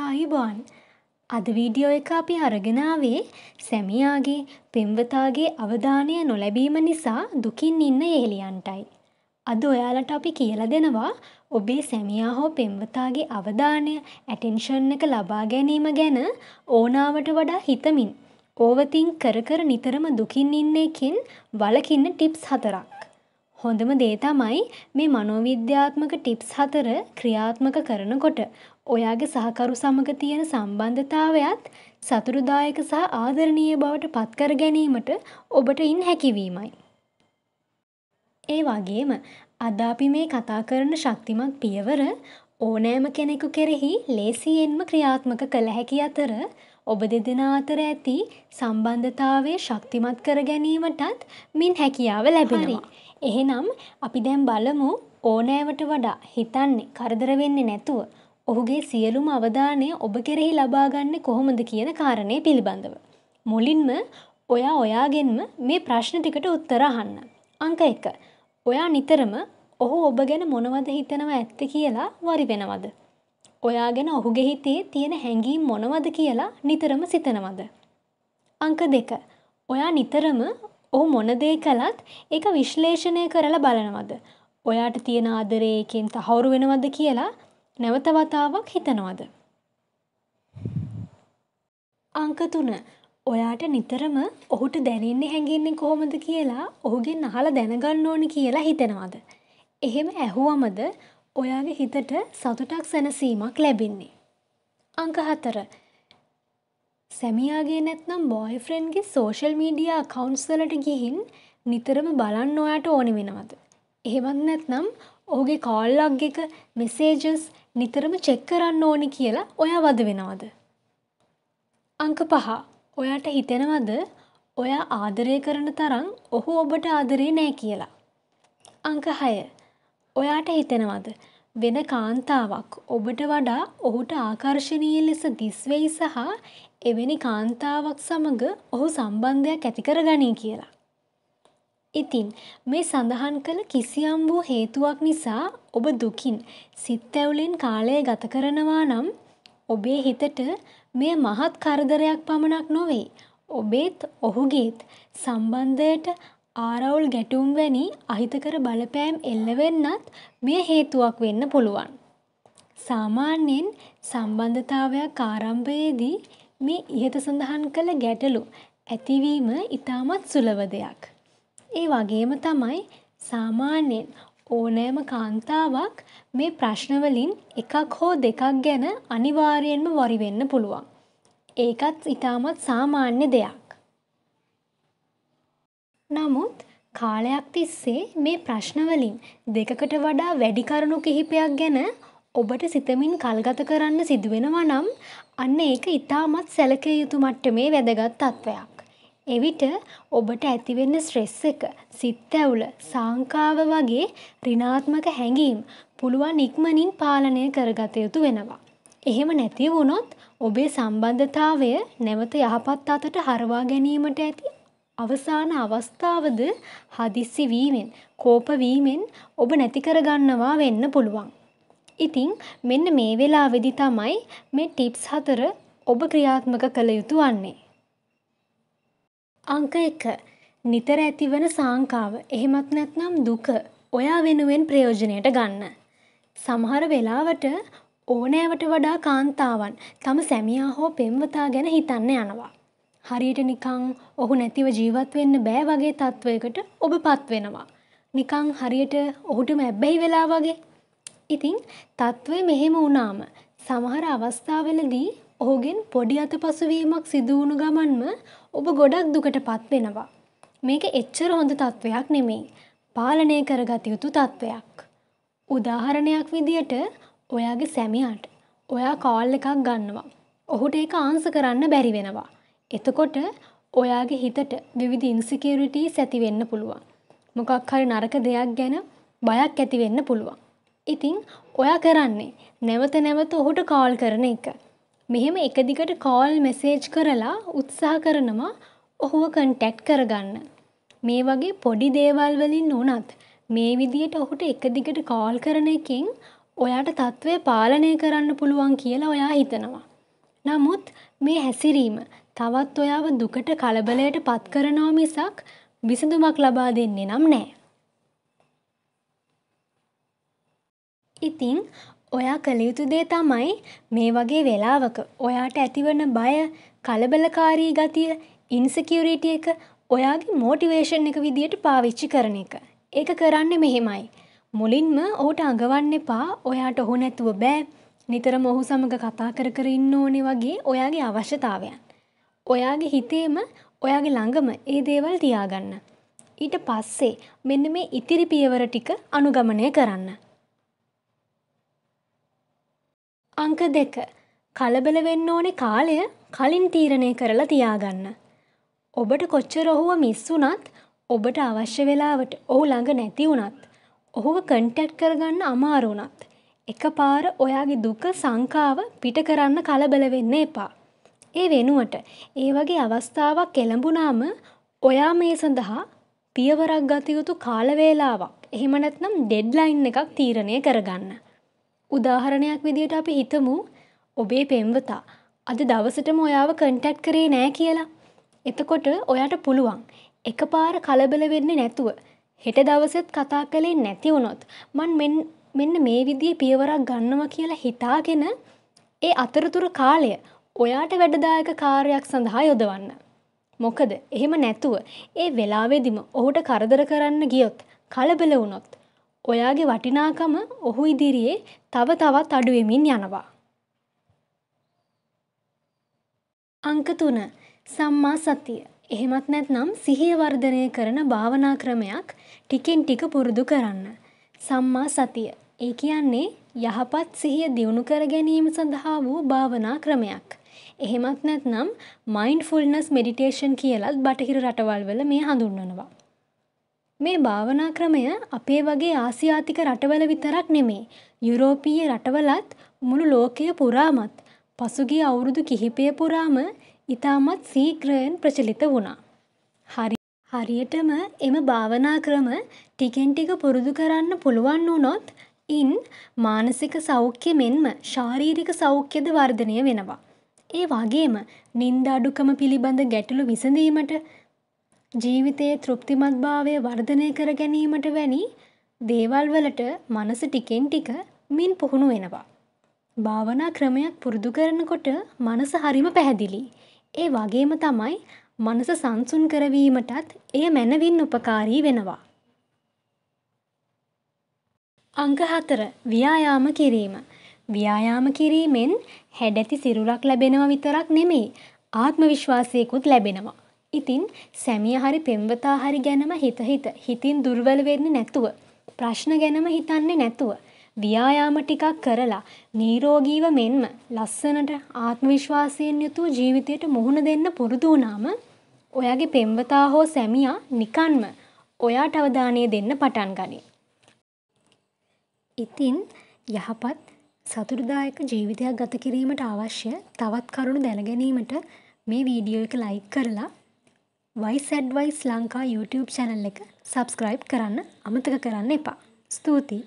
ආයුබෝන් අද වීඩියෝ එක අපි අරගෙන ආවේ සැමියාගේ පෙම්වතාගේ අවධානය නොලැබීම නිසා දුකින් ඉන්න ඒලියන්ටයි. අද ඔයාලට අපි කියලා දෙනවා ඔබේ සැමියා හෝ පෙම්වතාගේ අවධානය ඇටෙන්ෂන් එක ලබා ගැනීම ගැන ඕනාවට වඩා හිතමින් ඕවතින් කර කර නිතරම දුකින් ඉන්න එකෙන් වලකින්න ටිප්ස් හතරක්. හොඳම දේ තමයි මේ මනෝවිද්‍යාත්මක ටිප්ස් හතර ක්‍රියාත්මක කරනකොට ඔයාගේ සහකරු සමග තියෙන සම්බන්ධතාවයත් සතුරුදායක සහ ආදරණීය බවට පත්කර ගැනීමට ඔබට ඉන් හැකිවීමයි. ඒ වගේම අද අපි මේ කතා කරන ශක්තිමත් පියවර ඕනෑම කෙනෙකු කෙරෙහි ලේසියෙන්ම ක්‍රියාත්මක කළ හැකි අතර ඔබ දෙදෙනා අතර ඇති සම්බන්ධතාවේ ශක්තිමත් කර ගැනීමටත් මින් හැකියාව ලැබෙනවා. එහෙනම් අපි දැන් බලමු ඕනෑවට වඩා හිතන්නේ කරදර වෙන්නේ නැතුව ඔහුගේ සියලුම අවධානය ඔබ කෙරෙහි ලබාගන්නේ කොහොමද කියන කාරණය පිළිබඳව. මුලින්ම ඔයා ඔයාගෙන්ම මේ ප්‍රශ්න ටිකට උත්තර අහන්න. අංක එක. ඔයා නිතරම ඔහු ඔබ ගැන මොනවද හිතනවා ඇත්ත කියලා වරි වෙනවද. ඔයා ගැන ඔහුගේ හිතේ තියෙන හැඟීම් මොනවද කියලා නිතරම සිතනවද. අංක දෙක. ඔයා නිතරම ඔහු මොනදේ කළත් ඒක විශ්ලේෂණය කරලා බලනවද. ඔයාට තියෙන ආදරයකින් තහවුරු වෙනවද කියලා නැවත වතාවක් හිතනවද? අංක 3. ඔයාට නිතරම ඔහුට දැනෙන්නේ හැඟෙන්නේ කොහොමද කියලා ඔහුගෙන් අහලා දැනගන්න ඕනි කියලා හිතනවද? එහෙම ඇහුවමද ඔයාගේ හිතට සතුටක් සැනසීමක් ලැබෙන්නේ. අංක 4. සැමියාගේ නැත්නම් බොයෆ්‍රෙන්ඩ්ගේ සෝෂල් මීඩියා accountස් වලට ගිහින් නිතරම බලන්න ඔයාට ඕනි වෙනවද? එහෙමත් නැත්නම් ඔහුගේ කෝල් ලොග් එක, මෙසේජස් නිතරම චෙක් කරන්න ඕනි කියලා ඔයා වද වෙනවද. අංක පහ ඔයාට හිතෙනවද ඔයා ආදරය කරන තරම් ඔහු ඔබට ආදරේ නෑ කියලා. අංක හය ඔයාට හිතෙනවද වෙන කාන්තාවක් ඔබට වඩා ඔහුට ආකර්ශණීය ලෙස දිස්වෙයි සහ එවැනි කාන්තාවක් සමඟ ඔහු සම්බන්ධයක් ඇතිකර ගනී කියලා. ඉතින් මේ සඳහන් කළ කිසියම් වූ හේතුවක් නිසා ඔබ දුකින් සිත් ඇවුලෙන් කාලය ගත කරනවා නම් ඔබේ හිතට මෙය මහත් කරදරයක් පමණක් නොවේ. ඔබේත් ඔහුගේත් සම්බන්ධයට ආරවුල් ගැටුම් වැනි අහිතකර බලපෑම් එල්ල වෙන්නත් මෙය හේතුවක් වෙන්න පුළුවන්. සාමාන්‍යයෙන් සම්බන්ධතාවයක් ආරම්භයේදී මේ ඉහත සඳහන් කළ ගැටලු ඇතිවීම ඉතාමත් සුලව දෙයක්. ඒ වගේම තමයි සාමාන්‍යයෙන් ඕනෑම කාන්තාවක් මේ ප්‍රශ්නවලින් එකක් හෝ දෙකක් ගැන අනිවාර්යෙන්ම වරිවෙන්න පුළුවන්. ඒකත් ඉතාමත් සාමාන්‍ය දෙයක්. නමුත් කාලයක් තිස්සේ මේ ප්‍රශ්නවලින් දෙකකට වඩා වැඩි කරුණු කිහිපයක් ගැන ඔබට සිතමින් කල්ගත කරන්න සිදුවෙනවා නම් අන්න ඒක ඉතාමත් සැලකය යුතු මට්ටමේ වැදගත් තත්ත්වයක්. එවිට ඔබට ඇතිවෙන්න ස්ට්‍රෙස් එක සිත් ඇවුල සංකාව වගේ ඍණාත්මක හැඟීම් පුළුවන් ඉක්මනින් පාලනය කරගත යුතු වෙනවා. එහෙම නැති වුණොත් ඔබේ සම්බන්ධතාවය නැවත යහපත් අතට හරවා ගැනීමට ඇති අවසාන අවස්ථාවද හදිස්සි වීමෙන් කෝප වීමෙන් ඔබ නැති කරගන්නවා වෙන්න පුළුවන්. ඉතින් මෙන්න මේ වෙලාවේදී තමයි මේ ටිප්ස් හතර ඔබ ක්‍රියාත්මක කළ යුතු වන්නේ. අංක එක නිතර ඇතිවන සාංකාව එහෙමත් නැත්නම් දුක ඔයා වෙනුවෙන් ප්‍රයෝජනයට ගන්න. සමහර වෙලාවට ඕනෑවට වඩා කාන්තාවන් තම සැමියා හෝ පෙම්වතා ගැන හිතන්න යනවා. හරියට නිකං ඔහු නැතිව ජීවත් වෙන්න බෑ වගේ තත්ත්වයකට ඔබ පත්වෙනවා. නිකං හරියට ඔහුටම ඇබ්බැහි වෙලා වගේ. ඉතිං තත්ත්වය මෙහෙම වුණාම සමහර අවස්ථාවලදී ඔහුගෙන් පොඩි අතපසුවීමක් සිදුවුණු ගමන්ම ඔබ ගොඩක් දුකට පත් වෙනවා. මේක එච්චර හොඳ තත්ත්වයක් නෙමෙයි. පාලනය කරගත යුතු තත්ත්වයක්. උදාහරණයක් විදියට ඔයාගේ සැමියාට ඔයා කෝල් එකක් ගන්නවා. ඔහුට ඒක ආන්ස කරන්න බැරි වෙනවා. එතකොට ඔයාගේ හිතට විවිධ ඉන්සිකියුරිටීස් ඇති වෙන්න පුළුවන්. මොකක් හරි නරක දෙයක් ගැන බයක් ඇති වෙන්න පුළුවන්. ඉතින් ඔයා කරන්නේ නැවත නැවත ඔහුට කෝල් කරන එක. මෙහෙම එක දිගට කෝල් මෙසේජ් කරලා උත්සාහ කරනවා ඔහුව කන්ටැක්ට් කරගන්න. මේ වගේ පොඩි දේවල් වලින් වුණත් මේ විදියට ඔහුට එක දිගට කෝල් කරන එකෙන් ඔයාට තත්ත්වය පාලනය කරන්න පුළුවන් කියලා ඔයා හිතනවා. නමුත් මේ හැසිරීම තවත් ඔයාව දුකට කලබලයට පත් කරනවා මිසක් විසඳුමක් ලබා දෙන්නේ නම් නෑ. ඉතින් ඔයා කළ යුතු දේ තමයි මේ වගේ වෙලාවක ඔයාට ඇතිවන බය කලබලකාරී ගතිය ඉන්සකියුරිටි එක ඔයාගේ මෝටිවේෂන් එක විදියට පාවිච්චි කරන එක. ඒක කරන්නේ මෙහෙමයි. මුලින්ම ඔහුට අඟවන්න එපා ඔයාට ඔහු නැතුව බෑ නිතරම ඔහු සමඟ කතා කර කර ඉන්න ඕනේ වගේ ඔයාගේ අවශ්‍යතාවයන්. ඔයාගේ හිතේම ඔයාගේ ළඟම ඒ දේවල් තියාගන්න. ඊට පස්සේ මෙන්න මේ ඉතිරි පියවර ටික අනුගමනය කරන්න. අංක දෙක කලබල වෙන්න ඕනේ කාලය කලින් තීරණය කරලා තියාගන්න. ඔබට කොච්චර ඔහුව මිස් වුණත් ඔබට අවශ්‍ය වෙලාවට ඔහු ළඟ නැති වුණත් ඔහුව කන්ටැක්ට් කරගන්න අමාරු වුණත් එක පාර ඔයාගේ දුක සංකාව පිට කරන්න කලබල වෙන්න එපා. ඒ වෙනුවට ඒ වගේ අවස්ථාවක් එළඹුණාම ඔයා මේ සඳහා පියවරක් ගතයුතු කාලවේලාවක් එහෙම නැත්නම් ඩෙඩ්ලයින් එකක් තීරණය කරගන්න. උදාහරණයක් විදියට අපි හිතමු ඔබේ පෙම්වතා අද දවසටම ඔයාව කන්ටැක්ට් කරේ නෑ කියලා. එතකොට ඔයාට පුළුවන් එකපාර කලබල වෙන්නේ නැතුව හෙට දවසෙත් කතා කළේ නැති වුණොත් මන් මෙන්න මේ විදිහේ පියවරක් ගන්නවා කියලා හිතාගෙන ඒ අතරතුර කාලය ඔයාට වැඩදායක කාර්යයක් සඳහා යොදවන්න. මොකද එහෙම නැතුව ඒ වෙලාවේදිම ඔහුට කරදර කරන්න ගියොත් කලබල වුණොත් ඔයාගේ වටිනාකම ඔහු ඉදිරියේ තව තවත් අඩුවෙමින් යනවා. අංක තුන සම්මා සතිය. එහෙමත් නැත්නම් සිහිය වර්ධනය කරන භාවනා ක්‍රමයක් ටිකෙන් ටික පුරුදු කරන්න. සම්මා සතිය. ඒ කියන්නේ යහපත් සිහිය දියුණු කර ගැනීම සඳහා වූ භාවනා ක්‍රමයක්. එහෙමත් නැත්නම් මයින්ඩ්ෆුල්නස් මෙඩිටේෂන් කියලත් බටහිර රටවල් වල මේ හඳුන්වනවා. මේ භාවනා ක්‍රමය අපේ වගේ ආසියාතික රටවල විතරක් නෙමේ. යුරෝපීය රටවලත් මුළු ලෝකය පුරාමත් පසුගිය අවුරුදු කිහිපය පුරාම ඉතාමත් සීඝ්‍රයෙන් ප්‍රචලිත වුණා. හරි හරියටම එම භාවනා ක්‍රම ටිකෙන් ටික පුරුදු කරන්න පුළුවන් වුණොත් ඉන් මානසික සෞඛ්‍ය මෙන්ම ශාරීරික සෞඛ්‍යද වර්ධනය වෙනවා. ඒ වගේම නින්ද අඩුකම පිළිබඳ ගැටලු විසඳීමට ජීවිතයේ තෘප්තිමත් භාවය වර්ධනය කර ගැනීමට වැනි දේවල් වලට මනස ටිකෙන් ටික මින් පුහුණු වෙනවා. භාවනා ක්‍රමයක් පුරුදු කරනකොට මනස හරිම පැහැදිලි. ඒ වගේම තමයි මනස සංසුන් කරවීමටත් එය මැනවින් උපකාරී වෙනවා. අංක හතර ව්‍යායාම කිරීම. ව්‍යායාම කිරීමෙන් හැඩැති සිරුරක් ලැබෙනවා විතරක් නෙමෙයි ආත්ම විශ්වාසයකුත් ලැබෙනවා. ඉතින් සැමිය හරි පෙම්වතා හරි ගැනම හිත හිත හිතින් දුර්වල වෙන්නේ නැතුව ප්‍රශ්න ගැනම හිතන්නේ නැතුව ව්‍යායාම ටිකක් කරලා නිරෝගීව මෙන්ම ලස්සනට ආත්ම විශ්වාසයෙන් යුතුව ජීවිතයට මුහුණ දෙන්න පුරුදු වුණාම ඔයාගේ පෙම්වතා හෝ සැමියා නිකන්ම ඔයාට අවධානය දෙන්න පටන් ගනී. ඉතින් යහපත් සතුරුදායක ජීවිතයක් ගත කිරීමට අවශ්‍ය තවත් කරුණු දැනගැනීමට මේ වීඩියෝ එක ලයික් කරලා Wise Advise Lanka YouTube channel එක සබස්ක්‍රයිබ් කරන්න අමතක කරන්න එපා. ස්තුතියි